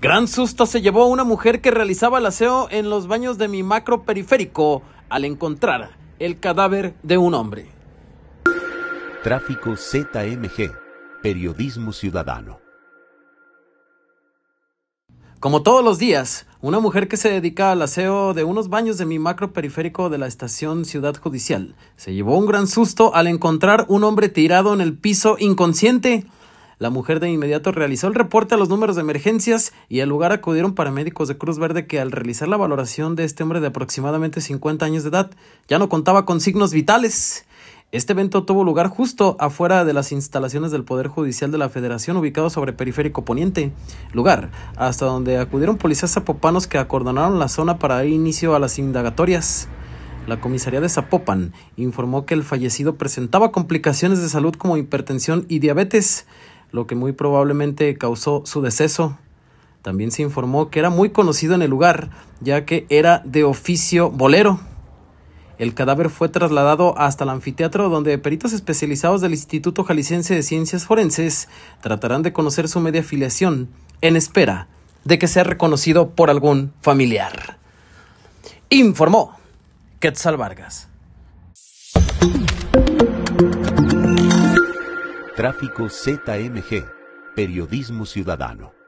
Gran susto se llevó una mujer que realizaba el aseo en los baños de mi macro periférico al encontrar el cadáver de un hombre. Tráfico ZMG, Periodismo Ciudadano. Como todos los días, una mujer que se dedica al aseo de unos baños de mi macro periférico de la estación Ciudad Judicial se llevó un gran susto al encontrar un hombre tirado en el piso inconsciente la mujer de inmediato realizó el reporte a los números de emergencias y al lugar acudieron paramédicos de Cruz Verde que al realizar la valoración de este hombre de aproximadamente 50 años de edad ya no contaba con signos vitales. Este evento tuvo lugar justo afuera de las instalaciones del Poder Judicial de la Federación, ubicado sobre Periférico Poniente, lugar hasta donde acudieron policías zapopanos que acordonaron la zona para dar inicio a las indagatorias. La comisaría de Zapopan informó que el fallecido presentaba complicaciones de salud como hipertensión y diabetes lo que muy probablemente causó su deceso. También se informó que era muy conocido en el lugar, ya que era de oficio bolero. El cadáver fue trasladado hasta el anfiteatro donde peritos especializados del Instituto Jalisciense de Ciencias Forenses tratarán de conocer su media afiliación en espera de que sea reconocido por algún familiar. Informó Quetzal Vargas. Tráfico ZMG. Periodismo Ciudadano.